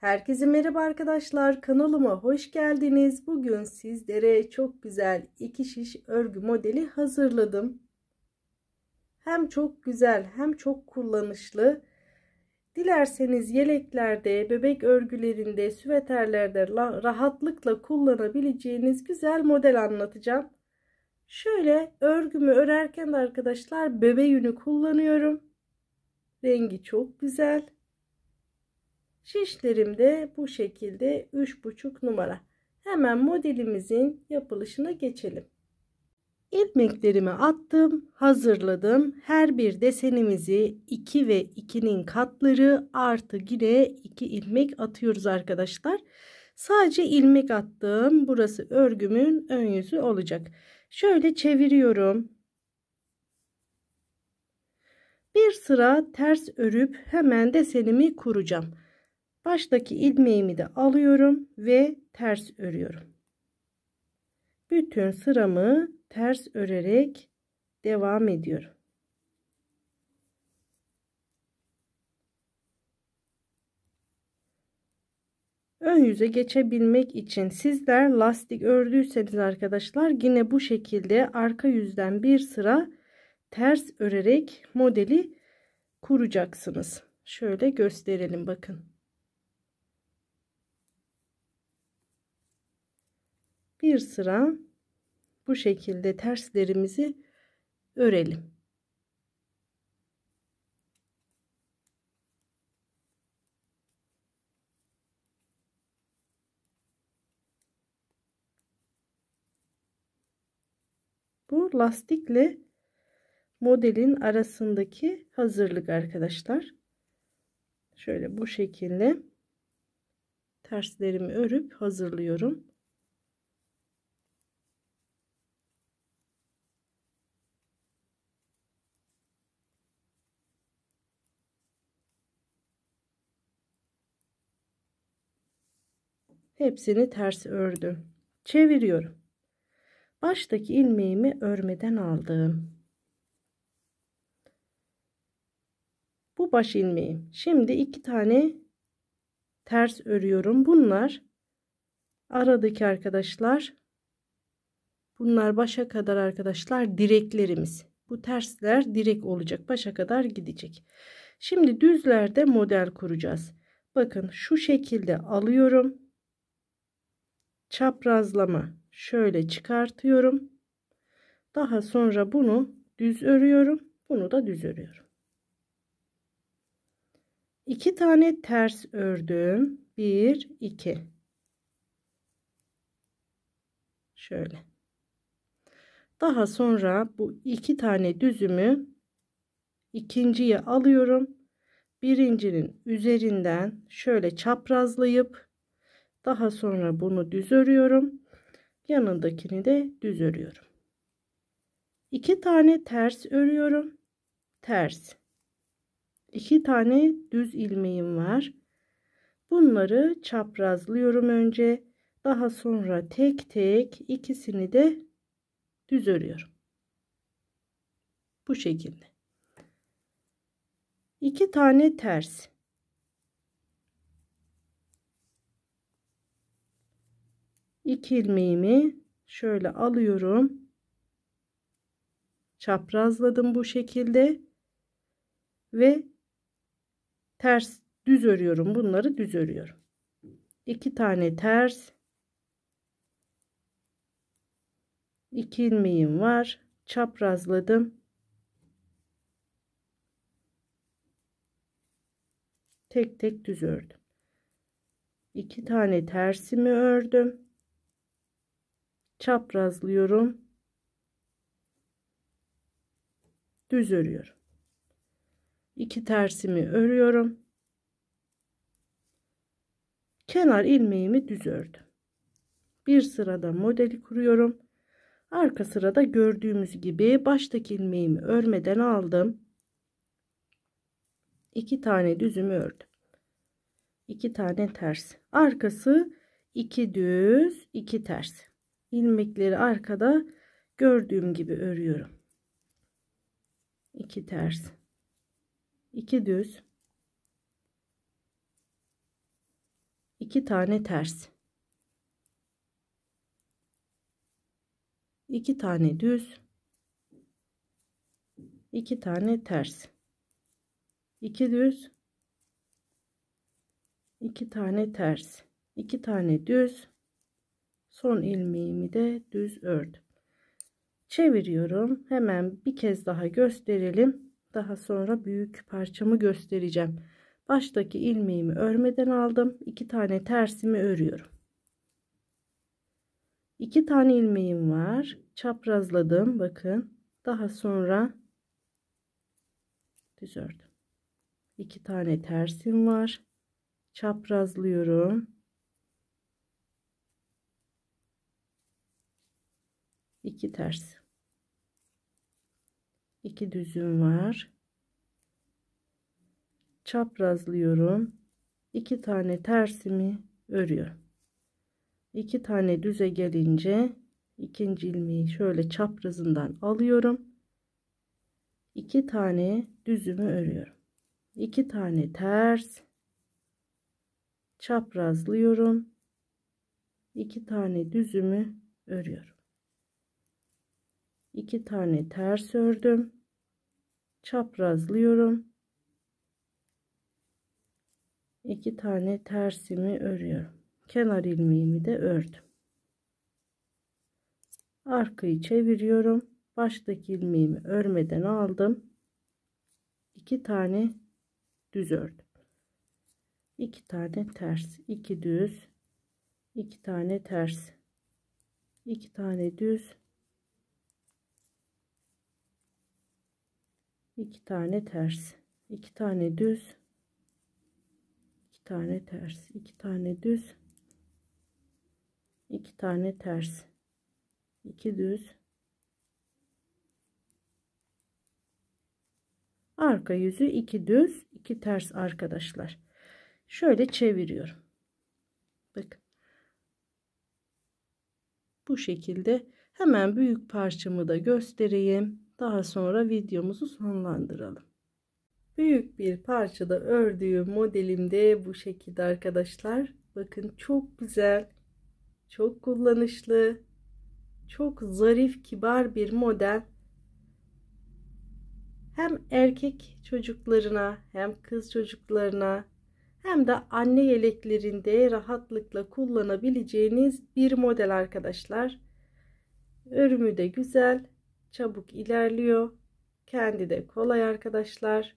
Herkese merhaba arkadaşlar kanalıma hoş geldiniz. Bugün sizlere çok güzel iki şiş örgü modeli hazırladım. Hem çok güzel hem çok kullanışlı. Dilerseniz yeleklerde, bebek örgülerinde, süveterlerde rahatlıkla kullanabileceğiniz güzel model anlatacağım. Şöyle örgümü örerken arkadaşlar bebe yünü kullanıyorum. Rengi çok güzel. Şişlerim de bu şekilde 3,5 numara. Hemen modelimizin yapılışına geçelim. İlmeklerimi attım, hazırladım. Her bir desenimizi 2 ve 2'nin katları artı yine 2 ilmek atıyoruz arkadaşlar. Sadece ilmek attım. Burası örgümün ön yüzü olacak. Şöyle çeviriyorum. Bir sıra ters örüp hemen desenimi kuracağım. Baştaki ilmeğimi de alıyorum ve ters örüyorum. Bütün sıramı ters örerek devam ediyorum. Ön yüze geçebilmek için sizler lastik ördüyseniz arkadaşlar yine bu şekilde arka yüzden bir sıra ters örerek modeli kuracaksınız. Şöyle gösterelim bakın. bir sıra bu şekilde terslerimizi örelim. Bu lastikle modelin arasındaki hazırlık arkadaşlar. Şöyle bu şekilde terslerimi örüp hazırlıyorum. hepsini ters ördüm. Çeviriyorum. Baştaki ilmeğimi örmeden aldım. Bu baş ilmeğim. Şimdi iki tane ters örüyorum. Bunlar aradaki arkadaşlar bunlar başa kadar arkadaşlar direklerimiz. Bu tersler direk olacak. Başa kadar gidecek. Şimdi düzlerde model kuracağız. Bakın şu şekilde alıyorum çaprazlama şöyle çıkartıyorum. Daha sonra bunu düz örüyorum. Bunu da düz örüyorum. İki tane ters ördüm. Bir, iki. Şöyle. Daha sonra bu iki tane düzümü ikinciye alıyorum. Birincinin üzerinden şöyle çaprazlayıp daha sonra bunu düz örüyorum. Yanındakini de düz örüyorum. 2 tane ters örüyorum. Ters. 2 tane düz ilmeğim var. Bunları çaprazlıyorum önce. Daha sonra tek tek ikisini de düz örüyorum. Bu şekilde. 2 tane ters. iki ilmeğimi şöyle alıyorum çaprazladım bu şekilde ve ters düz örüyorum bunları düz örüyorum iki tane ters iki ilmeğim var çaprazladım tek tek düz ördüm iki tane tersimi ördüm çaprazlıyorum düz örüyorum iki tersimi örüyorum kenar ilmeğimi düz ördüm bir sırada modeli kuruyorum arka sırada gördüğümüz gibi baştaki ilmeğimi örmeden aldım iki tane düzümü ördüm iki tane ters arkası iki düz iki ters ilmekleri arkada gördüğüm gibi örüyorum. 2 ters. 2 düz. 2 tane ters. 2 tane düz. 2 tane ters. 2 düz. 2 tane ters. 2 tane düz son ilmeğimi de düz ördüm çeviriyorum hemen bir kez daha gösterelim daha sonra büyük parçamı göstereceğim baştaki ilmeğimi örmeden aldım iki tane tersimi örüyorum iki tane ilmeğim var çaprazladım bakın daha sonra düz ördüm iki tane tersim var çaprazlıyorum 2 ters 2 düzüm var çaprazlıyorum 2 tane tersimi örüyorum 2 tane düze gelince ikinci ilmeği şöyle çaprazından alıyorum 2 tane düzümü örüyorum 2 tane ters çaprazlıyorum 2 tane düzümü örüyorum 2 tane ters ördüm. Çaprazlıyorum. 2 tane tersimi örüyorum. Kenar ilmeğimi de ördüm. Arkayı çeviriyorum. Baştaki ilmeğimi örmeden aldım. 2 tane düz ördüm. 2 tane ters, 2 düz, 2 tane ters, 2 tane düz, iki tane ters iki tane düz iki tane ters iki tane düz iki tane ters iki düz arka yüzü iki düz iki ters arkadaşlar şöyle çeviriyorum Bak, bu şekilde hemen büyük parçamı da göstereyim daha sonra videomuzu sonlandıralım. Büyük bir parçada ördüğüm modelimde bu şekilde arkadaşlar. Bakın çok güzel, çok kullanışlı, çok zarif, kibar bir model. Hem erkek çocuklarına hem kız çocuklarına hem de anne yeleklerinde rahatlıkla kullanabileceğiniz bir model arkadaşlar. Örümü de güzel, çabuk ilerliyor. Kendi de kolay arkadaşlar.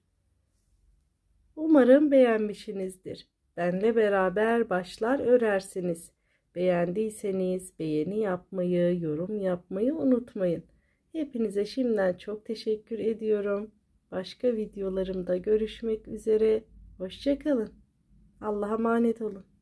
Umarım beğenmişsinizdir. Benle beraber başlar örersiniz. Beğendiyseniz beğeni yapmayı, yorum yapmayı unutmayın. Hepinize şimdiden çok teşekkür ediyorum. Başka videolarımda görüşmek üzere. Hoşçakalın. Allah'a emanet olun.